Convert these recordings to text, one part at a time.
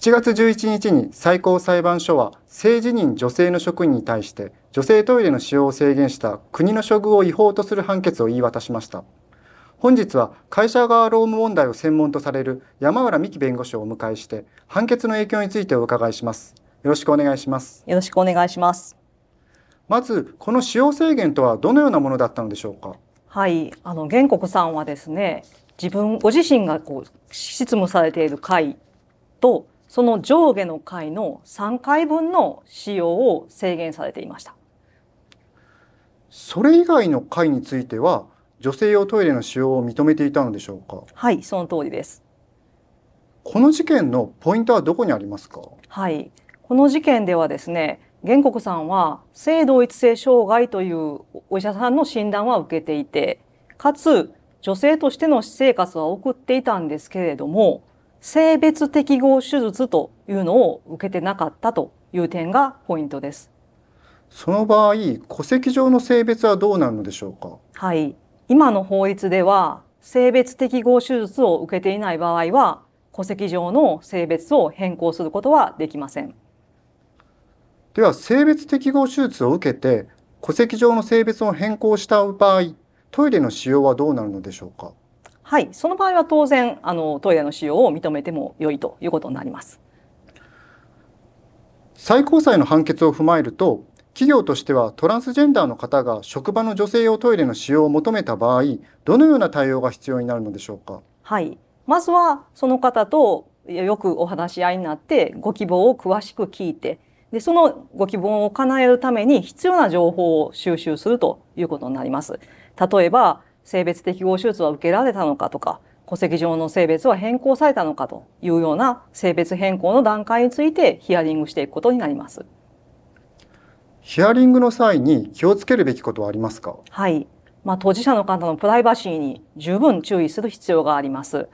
7月11日に最高裁判所は性自認女性の職員に対して女性トイレの使用を制限した国の処遇を違法とする判決を言い渡しました本日は会社側労務問題を専門とされる山浦美希弁護士をお迎えして判決の影響についてお伺いしますよろしくお願いしますよろしくお願いしますまずこの使用制限とはどのようなものだったのでしょうかはいあの原告さんはですね自分ご自身がこう執務されている会とその上下の階の3回分の使用を制限されていましたそれ以外の階については女性用トイレの使用を認めていたのでしょうかはいその通りですこの事件のポイントはどこにありますかはいこの事件ではですね原告さんは性同一性障害というお医者さんの診断は受けていてかつ女性としての私生活は送っていたんですけれども性別適合手術というのを受けてなかったという点がポイントです。その場合、戸籍上の性別はどうなるのでしょうか。はい、今の法律では性別適合手術を受けていない場合は戸籍上の性別を変更することはできません。では性別適合手術を受けて戸籍上の性別を変更した場合トイレの使用はどうなるのでしょうかはい、その場合は当然あのトイレの使用を認めても良いということになります。最高裁の判決を踏まえると企業としてはトランスジェンダーの方が職場の女性用トイレの使用を求めた場合どのような対応が必要になるのでしょうかはいまずはその方とよくお話し合いになってご希望を詳しく聞いてでそのご希望を叶えるために必要な情報を収集するということになります。例えば性別適合手術は受けられたのかとか戸籍上の性別は変更されたのかというような性別変更の段階についてヒアリングしていくことになります。ヒアリングの際に気をつけるべきことはありますかはい、まあ、当事者の方のプライバシーに十分注意する必要があります。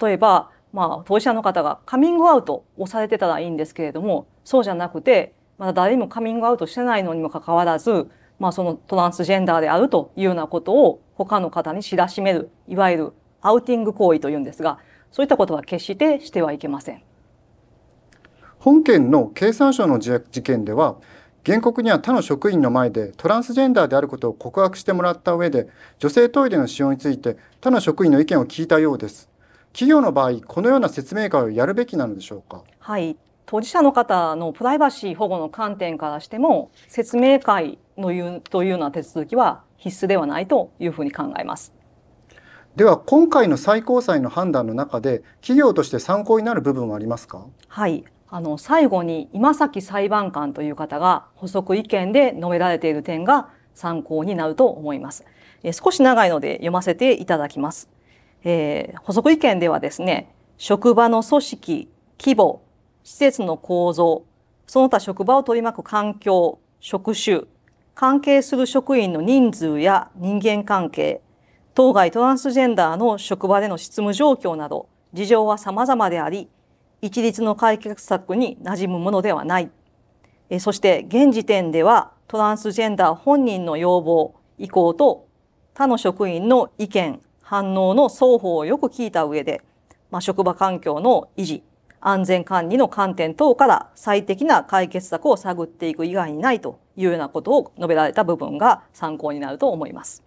例えば、まあ、当事者の方がカミングアウトをされてたらいいんですけれどもそうじゃなくてまだ誰もカミングアウトしてないのにもかかわらずまあ、そのトランスジェンダーであるというようなことを他の方に知らしめる、いわゆるアウティング行為というんですが、そういったことは決してしてはいけません。本件の経産省の事件では、原告には他の職員の前でトランスジェンダーであることを告白してもらった上で、女性トイレの使用について他の職員の意見を聞いたようです。企業の場合、このような説明会をやるべきなのでしょうか。はい、当事者の方のプライバシー保護の観点からしても説明会のいうというような手続きは必須ではないというふうに考えます。では今回の最高裁の判断の中で企業として参考になる部分はありますかはいあの最後に今崎裁判官という方が補足意見で述べられている点が参考になると思います。え少し長いので読ませていただきます。えー、補足意見ではですね職場の組織規模施設の構造、その他職場を取り巻く環境、職種、関係する職員の人数や人間関係、当該トランスジェンダーの職場での執務状況など事情は様々であり、一律の解決策に馴染むものではない。えそして現時点ではトランスジェンダー本人の要望、意向と他の職員の意見、反応の双方をよく聞いた上で、まあ、職場環境の維持、安全管理の観点等から最適な解決策を探っていく以外にないというようなことを述べられた部分が参考になると思います。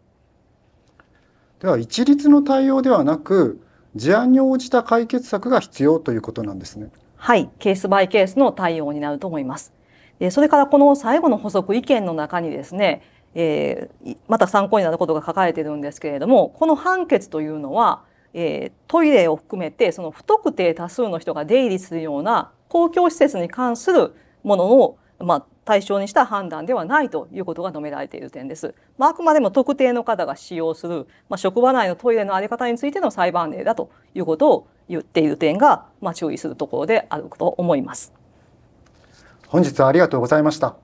では一律の対応ではなく事案に応じた解決策が必要ということなんですね。はい、ケースバイケースの対応になると思います。でそれからこの最後の補足意見の中にですね、えー、また参考になることが書かれているんですけれどもこの判決というのはえー、トイレを含めてその不特定多数の人が出入りするような公共施設に関するものを、まあ、対象にした判断ではないということが述べられている点です。まあ、あくまでも特定の方が使用する、まあ、職場内のトイレの在り方についての裁判例だということを言っている点が、まあ、注意するところであると思います。本日はありがとうございました。